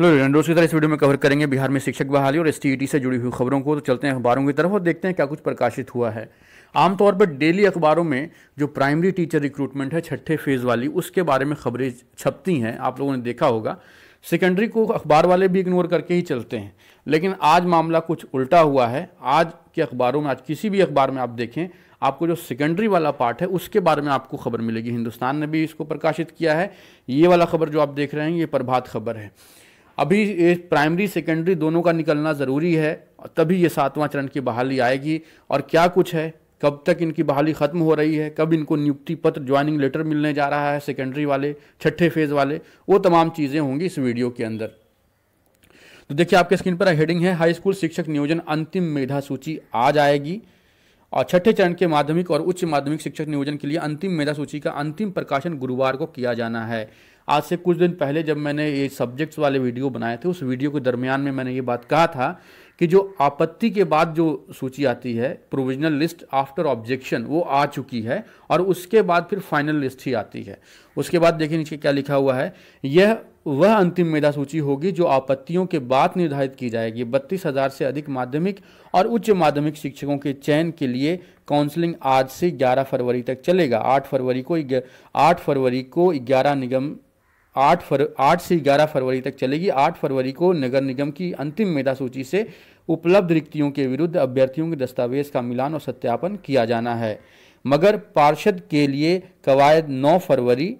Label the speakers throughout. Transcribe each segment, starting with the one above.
Speaker 1: hello रेंडोज की तरह इस वीडियो में कवर करेंगे बिहार में शिक्षक बहाली और एस e से जुड़ी हुई खबरों को तो चलते हैं अखबारों की तरफ और देखते हैं क्या कुछ प्रकाशित हुआ है आमतौर पर डेली अखबारों में जो प्राइमरी टीचर रिक्रूटमेंट है छठे फेज़ वाली उसके बारे में खबरें छपती हैं आप लोगों ने देखा होगा सेकेंडरी को अखबार वाले भी इग्नोर करके ही चलते हैं लेकिन आज मामला कुछ उल्टा हुआ है आज के अखबारों में आज किसी भी अखबार में आप देखें आपको जो सेकेंडरी वाला पार्ट है उसके बारे में आपको खबर मिलेगी हिंदुस्तान ने भी इसको प्रकाशित किया है ये वाला खबर जो आप देख रहे हैं ये प्रभात खबर है अभी प्राइमरी सेकेंडरी दोनों का निकलना ज़रूरी है तभी ये सातवां चरण की बहाली आएगी और क्या कुछ है कब तक इनकी बहाली ख़त्म हो रही है कब इनको नियुक्ति पत्र ज्वाइनिंग लेटर मिलने जा रहा है सेकेंडरी वाले छठे फेज़ वाले वो तमाम चीज़ें होंगी इस वीडियो के अंदर तो देखिए आपके स्क्रीन पर हेडिंग है हाई स्कूल शिक्षक नियोजन अंतिम मेधा सूची आज आएगी और छठे चरण के माध्यमिक और उच्च माध्यमिक शिक्षक नियोजन के लिए अंतिम मेधा सूची का अंतिम प्रकाशन गुरुवार को किया जाना है आज से कुछ दिन पहले जब मैंने ये सब्जेक्ट्स वाले वीडियो बनाए थे उस वीडियो के दरमियान में मैंने ये बात कहा था कि जो आपत्ति के बाद जो सूची आती है प्रोविजनल लिस्ट आफ्टर ऑब्जेक्शन वो आ चुकी है और उसके बाद फिर फाइनल लिस्ट ही आती है उसके बाद देखिए नीचे क्या लिखा हुआ है यह वह अंतिम मेधा सूची होगी जो आपत्तियों के बाद निर्धारित की जाएगी बत्तीस हज़ार से अधिक माध्यमिक और उच्च माध्यमिक शिक्षकों के चयन के लिए काउंसलिंग आज से 11 फरवरी तक चलेगा 8 फरवरी को 8 फरवरी को 11 निगम आठ फर आठ से ग्यारह फरवरी तक चलेगी आठ फरवरी को नगर निगम की अंतिम मेधा सूची से उपलब्ध रिक्तियों के विरुद्ध अभ्यर्थियों के दस्तावेज का मिलान और सत्यापन किया जाना है मगर पार्षद के लिए कवायद नौ फरवरी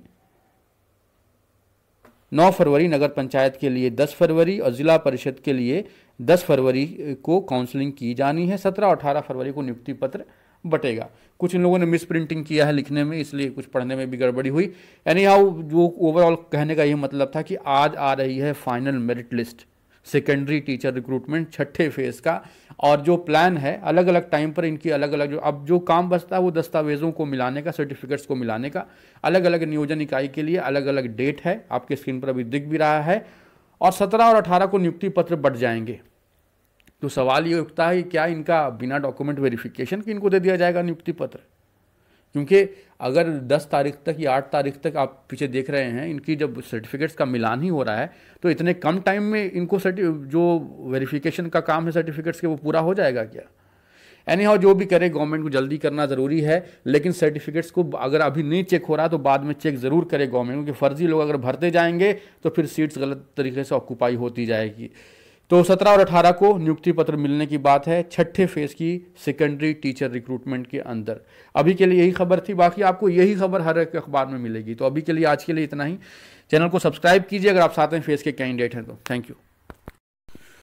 Speaker 1: नौ फरवरी नगर पंचायत के लिए दस फरवरी और ज़िला परिषद के लिए दस फरवरी को काउंसलिंग की जानी है सत्रह और अठारह फरवरी को नियुक्ति पत्र बटेगा कुछ इन लोगों ने मिस प्रिंटिंग किया है लिखने में इसलिए कुछ पढ़ने में भी गड़बड़ी हुई यानी हाउ जो ओवरऑल कहने का ये मतलब था कि आज आ रही है final merit list secondary teacher recruitment छठे फेज़ का और जो प्लान है अलग अलग टाइम पर इनकी अलग अलग जो अब जो काम बचता है वो दस्तावेज़ों को मिलाने का सर्टिफिकेट्स को मिलाने का अलग अलग नियोजन इकाई के लिए अलग अलग डेट है आपके स्क्रीन पर अभी दिख भी रहा है और सत्रह और अठारह को नियुक्ति पत्र बढ़ जाएंगे तो सवाल ये उठता है क्या इनका बिना डॉक्यूमेंट वेरिफिकेशन के इनको दे दिया जाएगा नियुक्ति पत्र क्योंकि अगर 10 तारीख तक या 8 तारीख तक आप पीछे देख रहे हैं इनकी जब सर्टिफिकेट्स का मिलान ही हो रहा है तो इतने कम टाइम में इनको जो वेरिफिकेशन का काम है सर्टिफिकेट्स के वो पूरा हो जाएगा क्या एनी हाउ जो भी करे गवर्नमेंट को जल्दी करना ज़रूरी है लेकिन सर्टिफिकेट्स को अगर अभी नहीं चेक हो रहा तो बाद में चेक ज़रूर करे गवर्नमेंट क्योंकि फर्जी लोग अगर भरते जाएंगे तो फिर सीट्स गलत तरीके से ऑक्यूपाई होती जाएगी तो 17 और 18 को नियुक्ति पत्र मिलने की बात है छठे फेज की सेकेंडरी टीचर रिक्रूटमेंट के अंदर अभी के लिए यही खबर थी बाकी आपको यही खबर हर एक अखबार में मिलेगी तो अभी के लिए आज के लिए इतना ही चैनल को सब्सक्राइब कीजिए अगर आप सातवें फेज के कैंडिडेट हैं तो थैंक यू